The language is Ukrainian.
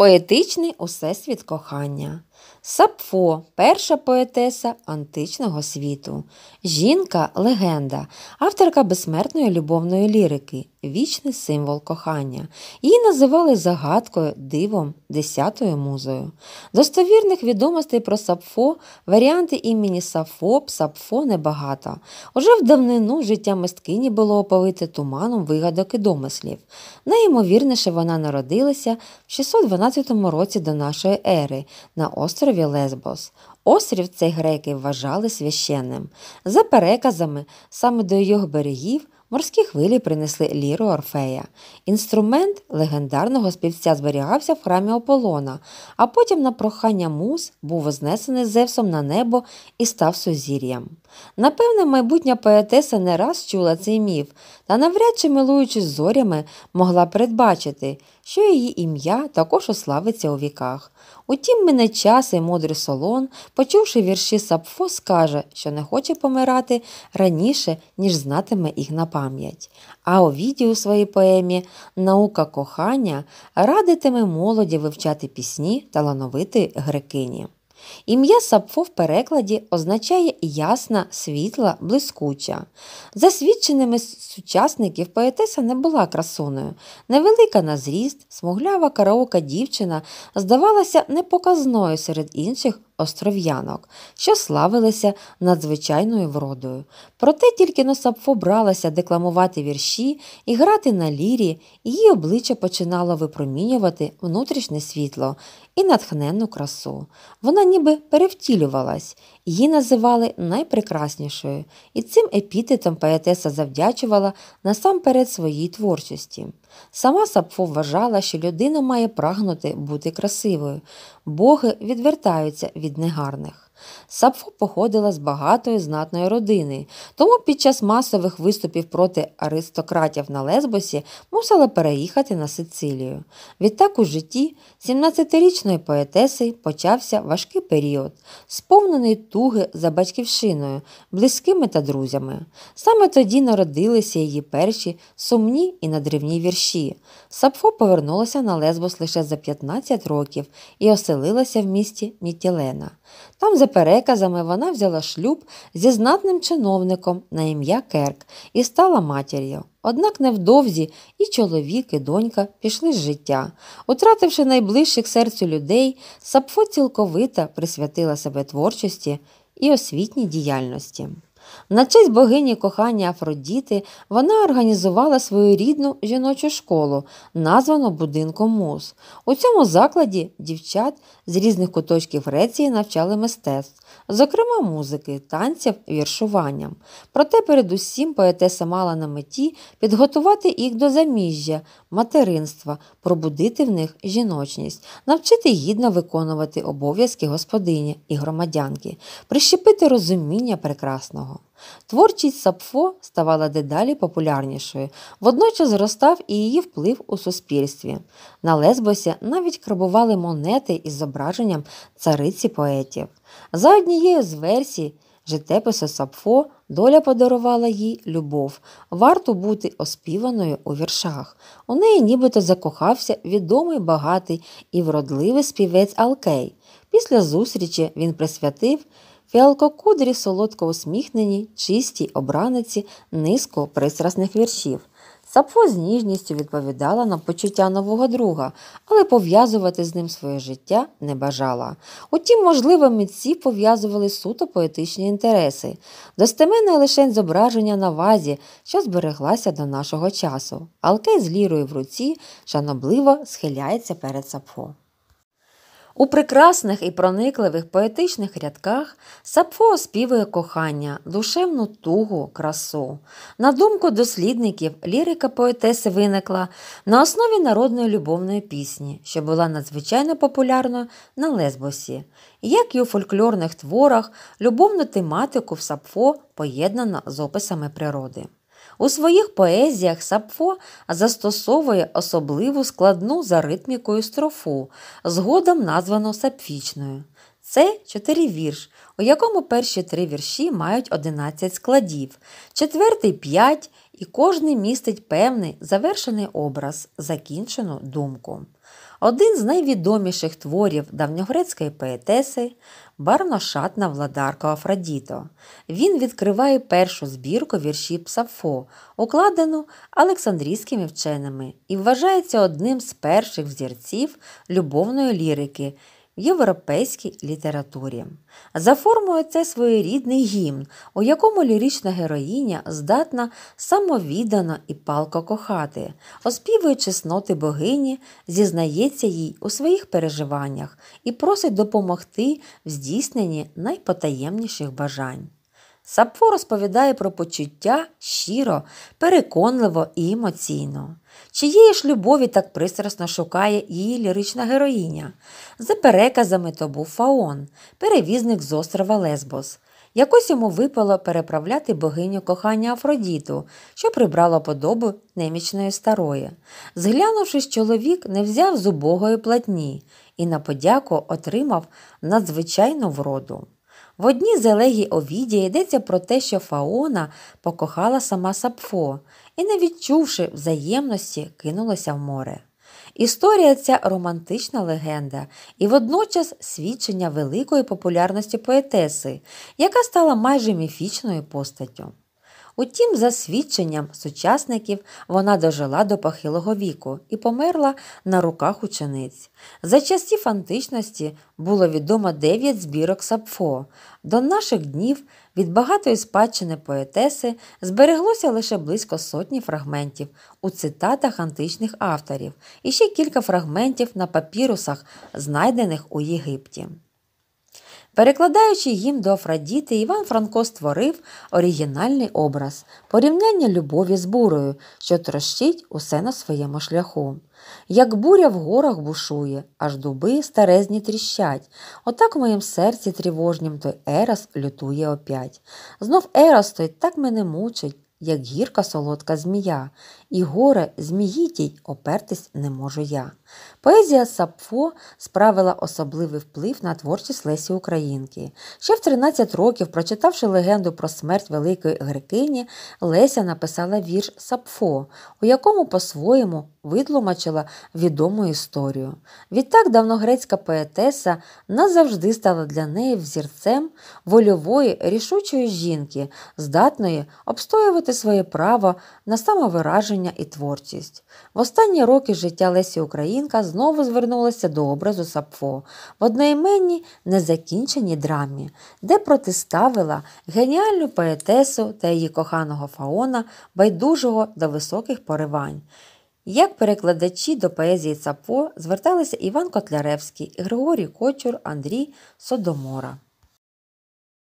Поетичний усесвіт кохання. Сапфо перша поетеса античного світу, жінка легенда, авторка безсмертної любовної лірики, вічний символ кохання. Її називали загадкою, дивом, десятою музою. Достовірних відомостей про Сапфо, варіанти імені Сафо, Сапфо небагато. Уже в давнину життя мисткині було оповите туманом вигадок і домислів. Найімовірніше вона народилася в 612 році до нашої ери на острові острові Лесбос. Острів цей греки вважали священним. За переказами, саме до його берегів Морські хвилі принесли ліру Орфея. Інструмент легендарного співця зберігався в храмі Ополона, а потім на прохання мус був вознесений Зевсом на небо і став сузір'ям. Напевне, майбутня поетеса не раз чула цей міф, та навряд чи милуючись зорями, могла передбачити, що її ім'я також ославиться у віках. Утім, мине час і мудрий солон, почувши вірші Сапфо, скаже, що не хоче помирати раніше, ніж знатиме їх на пам'ять пам'ять, а Овідій у своїй поемі Наука кохання радитиме молоді вивчати пісні та лановити грекині. Ім'я Сапфо в перекладі означає ясна, світла, блискуча. За свідченими сучасників поетеса не була красуною. Невелика на зріст, смуглява караока дівчина здавалася непоказною серед інших остров'янок, що славилися надзвичайною вродою. Проте тільки но Сапфо бралася декламувати вірші і грати на лірі, її обличчя починало випромінювати внутрішнє світло і натхненну красу. Вона ніби перевтілювалась, її називали найпрекраснішою, і цим епітетом поетеса завдячувала насамперед своїй творчості. Сама Сапфо вважала, що людина має прагнути бути красивою, боги відвертаються від негарних. Сапфо походила з багатої знатної родини, тому під час масових виступів проти аристократів на Лесбосі мусила переїхати на Сицилію. Відтак у житті 17-річної поетеси почався важкий період, сповнений туги за батьківщиною, близькими та друзями. Саме тоді народилися її перші сумні і надрівні вірші. Сапфо повернулася на Лесбос лише за 15 років і оселилася в місті Мітілена. Там за переказами вона взяла шлюб зі знатним чиновником на ім'я Керк і стала матір'ю. Однак невдовзі і чоловік, і донька пішли з життя. Утративши найближчих серцю людей, Сапфо цілковито присвятила себе творчості і освітній діяльності. На честь богині кохання Афродіти вона організувала свою рідну жіночу школу, названу будинком Мус. У цьому закладі дівчат з різних куточків Греції навчали мистецтв, зокрема музики, танців віршуванням. Проте, передусім, поетеса мала на меті підготувати їх до заміжжя, материнства, пробудити в них жіночність, навчити гідно виконувати обов'язки господині і громадянки, прищепити розуміння прекрасного. Творчість Сапфо ставала дедалі популярнішою, водночас зростав і її вплив у суспільстві. На Лесбосі навіть крабували монети із зображенням цариці поетів. За однією з версій житепису Сапфо доля подарувала їй любов, Варто бути оспіваною у віршах. У неї нібито закохався відомий, багатий і вродливий співець Алкей. Після зустрічі він присвятив фіалкокудрі солодко усміхнені, чистій обраниці низку пристрасних віршів. Сапфо з ніжністю відповідала на почуття нового друга, але пов'язувати з ним своє життя не бажала. Утім, можливо, митці пов'язували суто поетичні інтереси, достеменне лише зображення на вазі, що збереглася до нашого часу. Алкей з лірою в руці шанобливо схиляється перед Сапфо. У прекрасних і проникливих поетичних рядках Сапфо оспівує кохання, душевну тугу, красу. На думку дослідників, лірика поетеси виникла на основі народної любовної пісні, що була надзвичайно популярною на Лесбосі. Як і у фольклорних творах, любовну тематику в Сапфо поєднана з описами природи. У своїх поезіях Сапфо застосовує особливу складну за ритмікою строфу, згодом названу сапфічною. Це чотири вірш, у якому перші три вірші мають 11 складів, четвертий п'ять і кожний містить певний завершений образ, закінчену думку. Один з найвідоміших творів давньогрецької поетеси барношатна владарка Афродіто. Він відкриває першу збірку віршів Псафо, укладену олександрійськими вченими, і вважається одним з перших взірців любовної лірики європейській літературі. За формою це своєрідний гімн, у якому лірична героїня здатна самовіддано і палко кохати, оспівує чесноти богині, зізнається їй у своїх переживаннях і просить допомогти в здійсненні найпотаємніших бажань. Сапфо розповідає про почуття щиро, переконливо і емоційно. Чиєї ж любові так пристрасно шукає її лірична героїня, за переказами то був Фаон, перевізник з острова Лесбос. Якось йому випало переправляти богиню кохання Афродіту, що прибрала подобу немічної старої. Зглянувшись, чоловік не взяв з убогої платні і на подяку отримав надзвичайну вроду. В одній з елегій Овідія йдеться про те, що Фаона покохала сама Сапфо і, не відчувши взаємності, кинулася в море. Історія ця романтична легенда і водночас свідчення великої популярності поетеси, яка стала майже міфічною постаттю. Утім, за свідченням сучасників, вона дожила до похилого віку і померла на руках учениць. За часів античності було відомо дев'ять збірок Сапфо. До наших днів від багатої спадщини поетеси збереглося лише близько сотні фрагментів у цитатах античних авторів і ще кілька фрагментів на папірусах, знайдених у Єгипті. Перекладаючи гімн до Афродіти, Іван Франко створив оригінальний образ порівняння любові з бурою, що трощить усе на своєму шляху. Як буря в горах бушує, аж дуби старезні тріщать, отак в моєму серці тривожнім той Ерас лютує опять. Знов Ерас той так мене мучить як гірка солодка змія, і горе змії опертись не можу я. Поезія Сапфо справила особливий вплив на творчість Лесі Українки. Ще в 13 років, прочитавши легенду про смерть великої грекині, Леся написала вірш Сапфо, у якому по-своєму витлумачила відому історію. Відтак давногрецька поетеса назавжди стала для неї взірцем вольової рішучої жінки, здатної обстоювати відстоювати своє право на самовираження і творчість. В останні роки життя Лесі Українка знову звернулася до образу Сапфо в одноіменній незакінченій драмі, де протиставила геніальну поетесу та її коханого фаона, байдужого до високих поривань. Як перекладачі до поезії Цапфо зверталися Іван Котляревський, Григорій Кочур, Андрій Содомора.